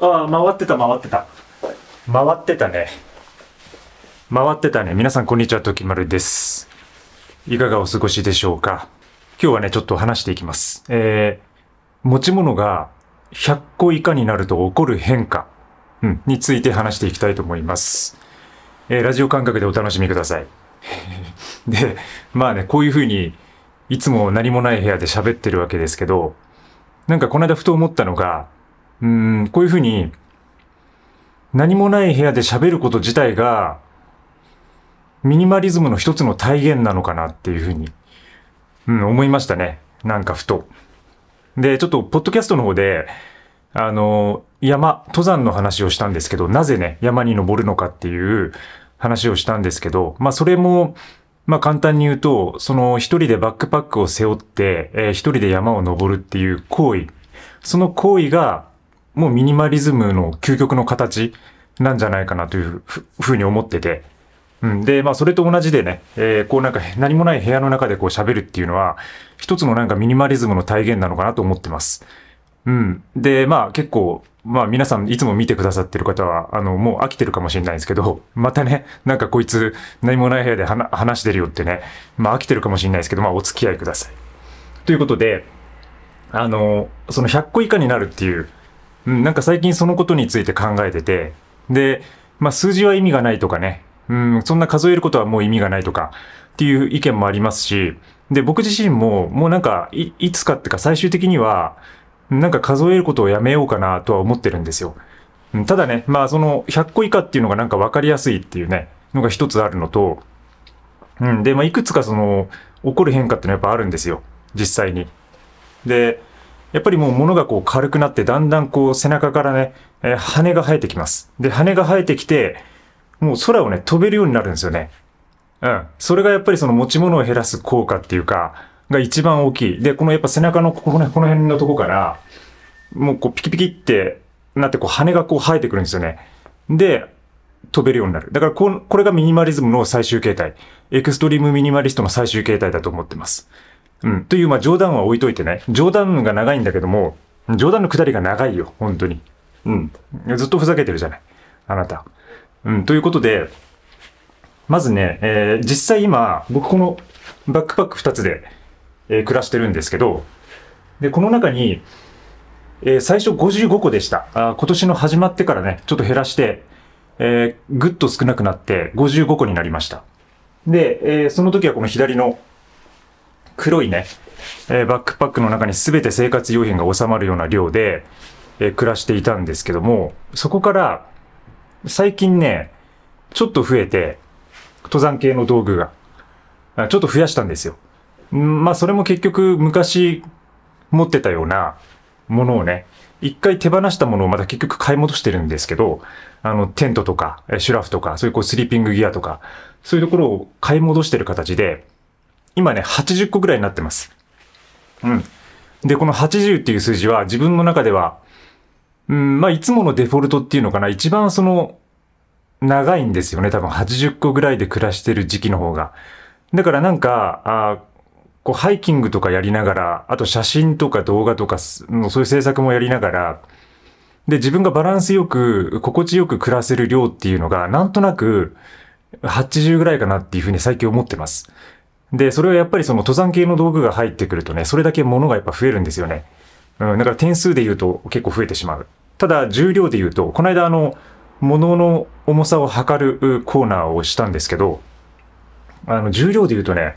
ああ、回ってた、回ってた。回ってたね。回ってたね。皆さん、こんにちは、ときまるです。いかがお過ごしでしょうか今日はね、ちょっと話していきます。えー、持ち物が100個以下になると起こる変化、うん、について話していきたいと思います。えー、ラジオ感覚でお楽しみください。で、まあね、こういうふうに、いつも何もない部屋で喋ってるわけですけど、なんかこの間ふと思ったのが、うん、こういうふうに、何もない部屋で喋ること自体が、ミニマリズムの一つの体現なのかなっていうふうに、うん、思いましたね。なんかふと。で、ちょっと、ポッドキャストの方で、あの、山、登山の話をしたんですけど、なぜね、山に登るのかっていう話をしたんですけど、まあそれも、まあ簡単に言うと、その一人でバックパックを背負って、えー、一人で山を登るっていう行為、その行為がもうミニマリズムの究極の形なんじゃないかなというふうに思ってて。うん、で、まあ、それと同じでね、えー、こうなんか何もない部屋の中でこう喋るっていうのは、一つのなんかミニマリズムの体現なのかなと思ってます。うん。で、まあ、結構、まあ、皆さんいつも見てくださってる方は、あの、もう飽きてるかもしれないんですけど、またね、なんかこいつ何もない部屋で話してるよってね、まあ、飽きてるかもしれないですけど、まあ、お付き合いください。ということで、あの、その100個以下になるっていう、うん、なんか最近そのことについて考えてて、で、まあ、数字は意味がないとかね、うん、そんな数えることはもう意味がないとかっていう意見もありますし、で、僕自身ももうなんかい、いつかってか最終的には、なんか数えることをやめようかなとは思ってるんですよ。ただね、まあその100個以下っていうのがなんか分かりやすいっていうね、のが一つあるのと、うん、で、まあいくつかその起こる変化っていうのはやっぱあるんですよ。実際に。で、やっぱりもう物がこう軽くなって、だんだんこう背中からね、えー、羽が生えてきます。で、羽が生えてきて、もう空をね、飛べるようになるんですよね。うん。それがやっぱりその持ち物を減らす効果っていうか、が一番大きい。で、このやっぱ背中のこのこの辺のとこから、もうこうピキピキってなってこう羽がこう生えてくるんですよね。で、飛べるようになる。だからこ、これがミニマリズムの最終形態。エクストリームミニマリストの最終形態だと思ってます。うん、という、まあ、冗談は置いといてね、冗談が長いんだけども、冗談のくだりが長いよ、本当に。うん。ずっとふざけてるじゃない、あなた。うん、ということで、まずね、えー、実際今、僕このバックパック2つで、えー、暮らしてるんですけど、で、この中に、えー、最初55個でした。あ今年の始まってからね、ちょっと減らして、えー、ぐっと少なくなって55個になりました。で、えー、その時はこの左の黒いね、えー、バックパックの中に全て生活用品が収まるような量で、えー、暮らしていたんですけども、そこから最近ね、ちょっと増えて、登山系の道具が、ちょっと増やしたんですよ。まあそれも結局昔持ってたようなものをね、一回手放したものをまた結局買い戻してるんですけど、あの、テントとか、シュラフとか、そういうこうスリーピングギアとか、そういうところを買い戻してる形で、今ね、80個ぐらいになってます。うん。で、この80っていう数字は自分の中では、うん、まあ、いつものデフォルトっていうのかな、一番その、長いんですよね。多分80個ぐらいで暮らしてる時期の方が。だからなんか、あこうハイキングとかやりながら、あと写真とか動画とか、そういう制作もやりながら、で、自分がバランスよく、心地よく暮らせる量っていうのが、なんとなく、80ぐらいかなっていうふうに最近思ってます。で、それはやっぱりその登山系の道具が入ってくるとね、それだけ物がやっぱ増えるんですよね。うん、だから点数で言うと結構増えてしまう。ただ、重量で言うと、この間あの、物の重さを測るコーナーをしたんですけど、あの、重量で言うとね、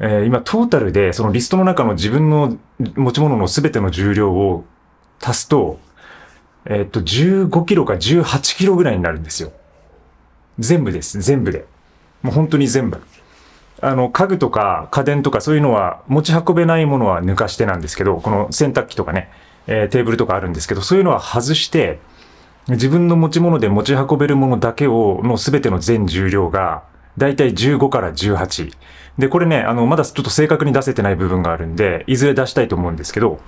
えー、今トータルでそのリストの中の自分の持ち物の全ての重量を足すと、えー、っと、15キロか18キロぐらいになるんですよ。全部です。全部で。もう本当に全部。あの、家具とか家電とかそういうのは持ち運べないものは抜かしてなんですけど、この洗濯機とかね、えー、テーブルとかあるんですけど、そういうのは外して、自分の持ち物で持ち運べるものだけを、の全ての全重量が、だいたい15から18。で、これね、あの、まだちょっと正確に出せてない部分があるんで、いずれ出したいと思うんですけど、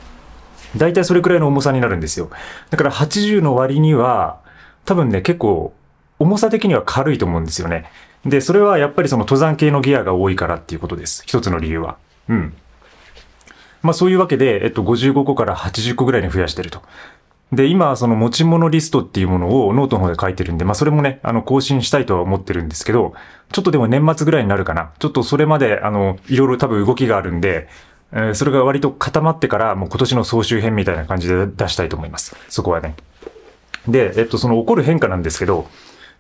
だいたいそれくらいの重さになるんですよ。だから80の割には、多分ね、結構、重さ的には軽いと思うんですよね。で、それはやっぱりその登山系のギアが多いからっていうことです。一つの理由は。うん。まあそういうわけで、えっと、55個から80個ぐらいに増やしてると。で、今、その持ち物リストっていうものをノートの方で書いてるんで、まあそれもね、あの、更新したいとは思ってるんですけど、ちょっとでも年末ぐらいになるかな。ちょっとそれまで、あの、いろいろ多分動きがあるんで、えー、それが割と固まってから、もう今年の総集編みたいな感じで出したいと思います。そこはね。で、えっと、その起こる変化なんですけど、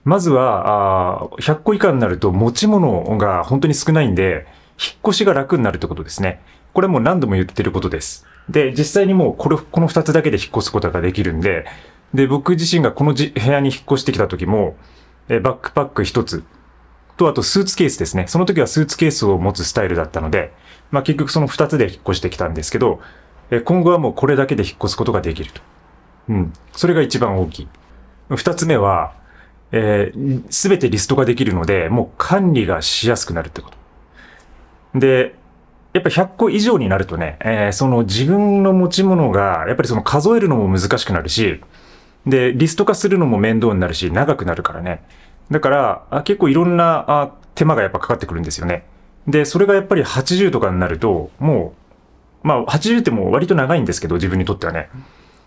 まずは、あ100個以下になると持ち物が本当に少ないんで、引っ越しが楽になるってことですね。これも何度も言ってることです。で、実際にもうこれ、この2つだけで引っ越すことができるんで、で、僕自身がこのじ部屋に引っ越してきた時も、えバックパック1つと、あとスーツケースですね。その時はスーツケースを持つスタイルだったので、まあ結局その2つで引っ越してきたんですけど、え今後はもうこれだけで引っ越すことができると。うん。それが一番大きい。2つ目は、えー、すべてリスト化できるので、もう管理がしやすくなるってこと。で、やっぱ100個以上になるとね、えー、その自分の持ち物が、やっぱりその数えるのも難しくなるし、で、リスト化するのも面倒になるし、長くなるからね。だから、あ結構いろんなあ手間がやっぱかかってくるんですよね。で、それがやっぱり80とかになると、もう、まあ80ってもう割と長いんですけど、自分にとってはね。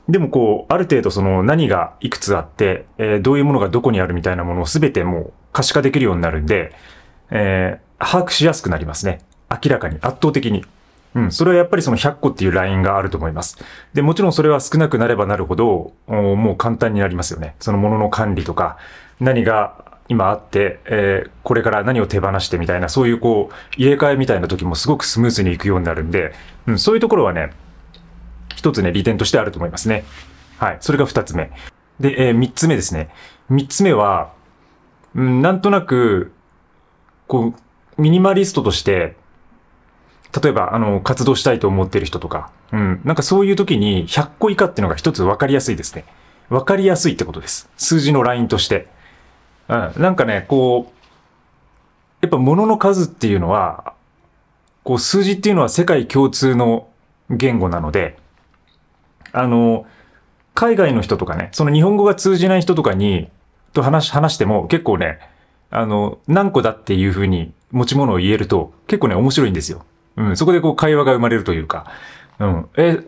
でもこう、ある程度その何がいくつあって、えー、どういうものがどこにあるみたいなものを全てもう可視化できるようになるんで、えー、把握しやすくなりますね。明らかに、圧倒的に。うん、それはやっぱりその100個っていうラインがあると思います。で、もちろんそれは少なくなればなるほど、もう簡単になりますよね。そのものの管理とか、何が今あって、えー、これから何を手放してみたいな、そういうこう、入れ替えみたいな時もすごくスムーズにいくようになるんで、うん、そういうところはね、一つね、利点としてあると思いますね。はい。それが二つ目。で、えー、三つ目ですね。三つ目は、うん、なんとなく、こう、ミニマリストとして、例えば、あの、活動したいと思ってる人とか、うん、なんかそういう時に100個以下っていうのが一つ分かりやすいですね。分かりやすいってことです。数字のラインとして。うん、なんかね、こう、やっぱ物の数っていうのは、こう数字っていうのは世界共通の言語なので、あの、海外の人とかね、その日本語が通じない人とかに、と話、話しても結構ね、あの、何個だっていうふうに持ち物を言えると結構ね、面白いんですよ。うん、そこでこう会話が生まれるというか、うん、え、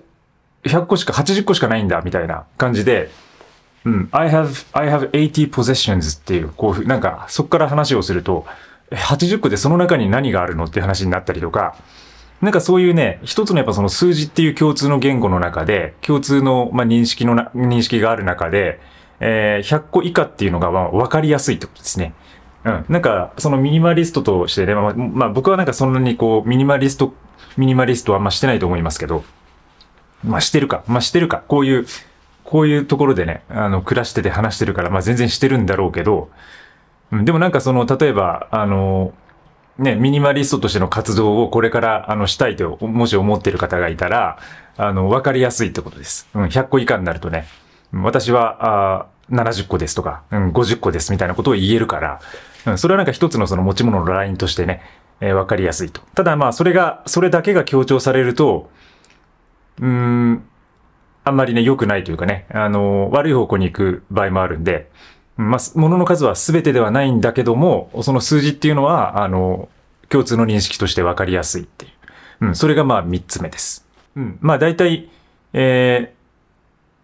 100個しか、80個しかないんだ、みたいな感じで、うん、I have, I have 80 possessions っていう、こう、なんか、そこから話をすると、80個でその中に何があるのって話になったりとか、なんかそういうね、一つのやっぱその数字っていう共通の言語の中で、共通の、まあ、認識のな、認識がある中で、えー、100個以下っていうのが、まあ、わかりやすいってことですね。うん。なんか、そのミニマリストとしてね、まあ、まあ、僕はなんかそんなにこう、ミニマリスト、ミニマリストはあんましてないと思いますけど、まあ、してるか。まあ、してるか。こういう、こういうところでね、あの、暮らしてて話してるから、まあ、全然してるんだろうけど、うん、でもなんかその、例えば、あの、ね、ミニマリストとしての活動をこれから、あの、したいと、もし思ってる方がいたら、あの、わかりやすいってことです。うん、100個以下になるとね、私は、あ70個ですとか、うん、50個ですみたいなことを言えるから、うん、それはなんか一つのその持ち物のラインとしてね、えー、わかりやすいと。ただまあ、それが、それだけが強調されると、うーん、あんまりね、良くないというかね、あの、悪い方向に行く場合もあるんで、まあ、ものの数は全てではないんだけども、その数字っていうのは、あの、共通の認識として分かりやすいっていう。うん、それがまあ3つ目です。うん、まあ大体、え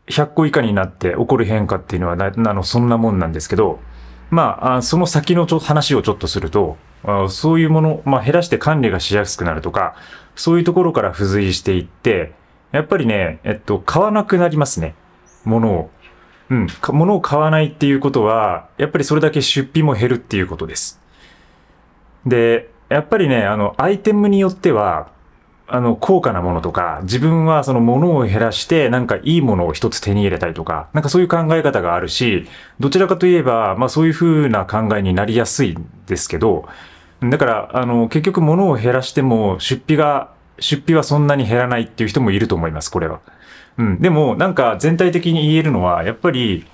ー、100個以下になって起こる変化っていうのはな、あの、そんなもんなんですけど、まあ、その先のちょ話をちょっとすると、そういうもの、まあ、減らして管理がしやすくなるとか、そういうところから付随していって、やっぱりね、えっと、買わなくなりますね。ものを。うん、物を買わないっていうことは、やっぱりそれだけ出費も減るっていうことです。で、やっぱりね、あの、アイテムによっては、あの、高価なものとか、自分はその物を減らして、なんかいいものを一つ手に入れたいとか、なんかそういう考え方があるし、どちらかといえば、まあそういう風な考えになりやすいんですけど、だから、あの、結局物を減らしても、出費が、出費はそんなに減らないっていう人もいると思います、これは。うん、でもなんか全体的に言えるのはやっぱり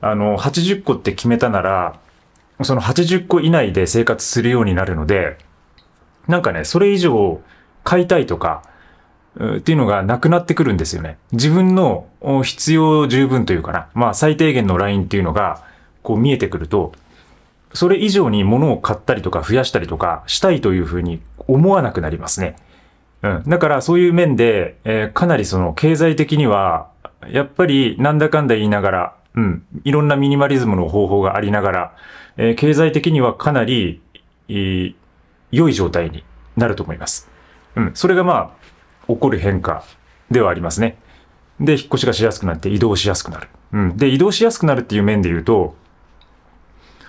あの80個って決めたならその80個以内で生活するようになるのでなんかねそれ以上買いたいとかっていうのがなくなってくるんですよね。自分の必要十分というかな。まあ最低限のラインっていうのがこう見えてくると、それ以上に物を買ったりとか増やしたりとかしたいというふうに思わなくなりますね。うん。だからそういう面で、えー、かなりその経済的には、やっぱりなんだかんだ言いながら、うん、いろんなミニマリズムの方法がありながら、えー、経済的にはかなり、えー、良い状態になると思います。うん、それがまあ、起こる変化ではありますね。で、引っ越しがしやすくなって移動しやすくなる。うん。で、移動しやすくなるっていう面で言うと、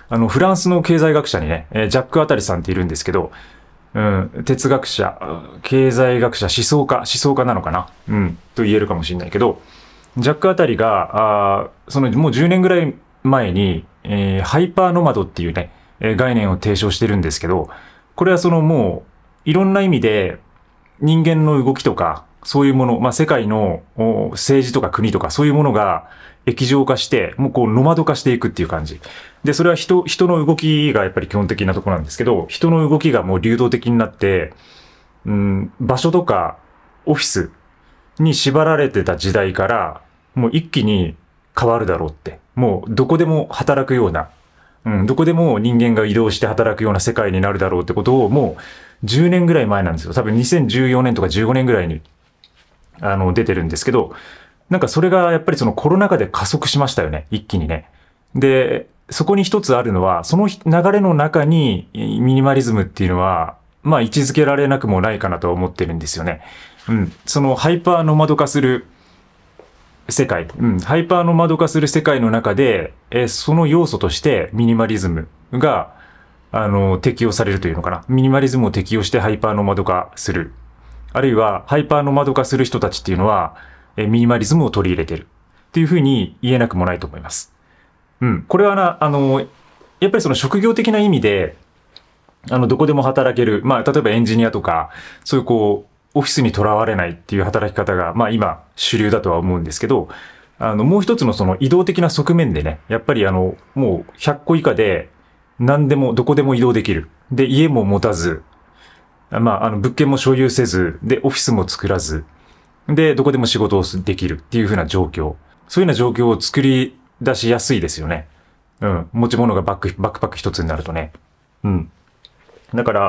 あの、フランスの経済学者にね、えー、ジャック・アタリさんっているんですけど、うん、哲学者、経済学者、思想家、思想家なのかな、うん、と言えるかもしれないけど、ジャックあたりが、あそのもう10年ぐらい前に、えー、ハイパーノマドっていうね、え概念を提唱してるんですけど、これはそのもう、いろんな意味で人間の動きとか、そういうもの、まあ、世界の政治とか国とかそういうものが、液状化して、もうこうノマド化していくっていう感じ。で、それは人、人の動きがやっぱり基本的なところなんですけど、人の動きがもう流動的になって、うん、場所とかオフィスに縛られてた時代から、もう一気に変わるだろうって。もうどこでも働くような、うん、どこでも人間が移動して働くような世界になるだろうってことをもう10年ぐらい前なんですよ。多分2014年とか15年ぐらいに、あの、出てるんですけど、なんかそれがやっぱりそのコロナ禍で加速しましたよね、一気にね。で、そこに一つあるのは、その流れの中にミニマリズムっていうのは、まあ位置づけられなくもないかなと思ってるんですよね。うん。そのハイパーノマド化する世界、うん。ハイパーノマド化する世界の中で、えその要素としてミニマリズムが、あの、適用されるというのかな。ミニマリズムを適用してハイパーノマド化する。あるいは、ハイパーノマド化する人たちっていうのは、えミニマリズムを取り入れてるっていうふうに言えなくもないと思います。うん。これはな、あの、やっぱりその職業的な意味で、あの、どこでも働ける。まあ、例えばエンジニアとか、そういうこう、オフィスにとらわれないっていう働き方が、まあ今、主流だとは思うんですけど、あの、もう一つのその移動的な側面でね、やっぱりあの、もう100個以下で、何でも、どこでも移動できる。で、家も持たず、まあ、あの、物件も所有せず、で、オフィスも作らず、で、どこでも仕事をできるっていう風な状況。そういうような状況を作り出しやすいですよね。うん。持ち物がバック、バックパック一つになるとね。うん。だから、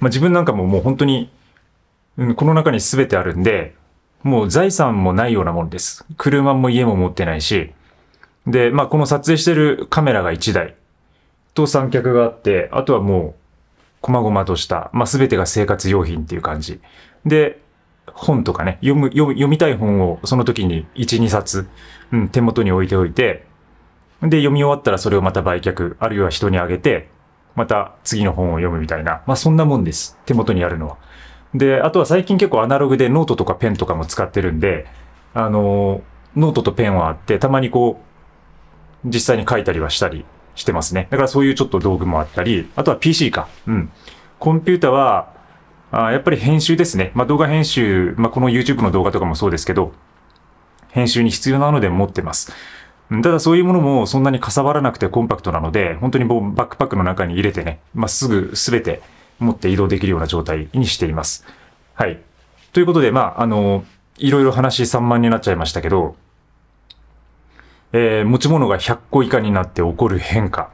まあ、自分なんかももう本当に、うん、この中に全てあるんで、もう財産もないようなものです。車も家も持ってないし。で、まあ、この撮影してるカメラが1台と三脚があって、あとはもう、細々とした、まあ、全てが生活用品っていう感じ。で、本とかね、読む、読読みたい本をその時に1、2冊、うん、手元に置いておいて、で、読み終わったらそれをまた売却、あるいは人にあげて、また次の本を読むみたいな、まあそんなもんです。手元にあるのは。で、あとは最近結構アナログでノートとかペンとかも使ってるんで、あの、ノートとペンはあって、たまにこう、実際に書いたりはしたりしてますね。だからそういうちょっと道具もあったり、あとは PC か。うん。コンピュータは、あやっぱり編集ですね。まあ、動画編集、まあ、この YouTube の動画とかもそうですけど、編集に必要なので持ってます。ただそういうものもそんなにかさばらなくてコンパクトなので、本当にもうバックパックの中に入れてね、まあ、すぐ全て持って移動できるような状態にしています。はい。ということで、まあ、あの、いろいろ話散漫になっちゃいましたけど、えー、持ち物が100個以下になって起こる変化。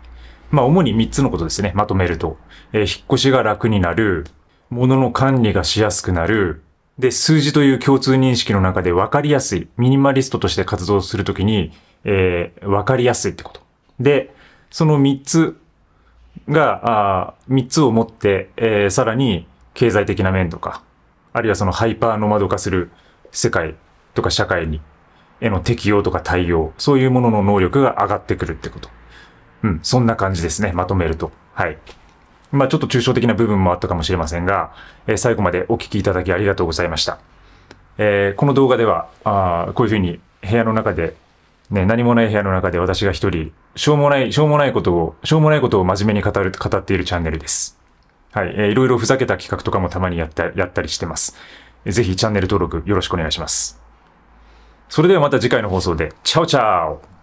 まあ、主に3つのことですね。まとめると。えー、引っ越しが楽になる。ものの管理がしやすくなる。で、数字という共通認識の中で分かりやすい。ミニマリストとして活動するときに、えー、分かりやすいってこと。で、その3つが、あ3つを持って、えー、さらに経済的な面とか、あるいはそのハイパーノマド化する世界とか社会に、への適用とか対応、そういうものの能力が上がってくるってこと。うん、そんな感じですね、まとめると。はい。まあ、ちょっと抽象的な部分もあったかもしれませんが、えー、最後までお聞きいただきありがとうございました。えー、この動画では、あこういうふうに部屋の中で、ね、何もない部屋の中で私が一人、しょうもない、しょうもないことを、しょうもないことを真面目に語る、語っているチャンネルです。はい、えー、いろいろふざけた企画とかもたまにやった、やったりしてます。ぜひチャンネル登録よろしくお願いします。それではまた次回の放送で、チャオチャオ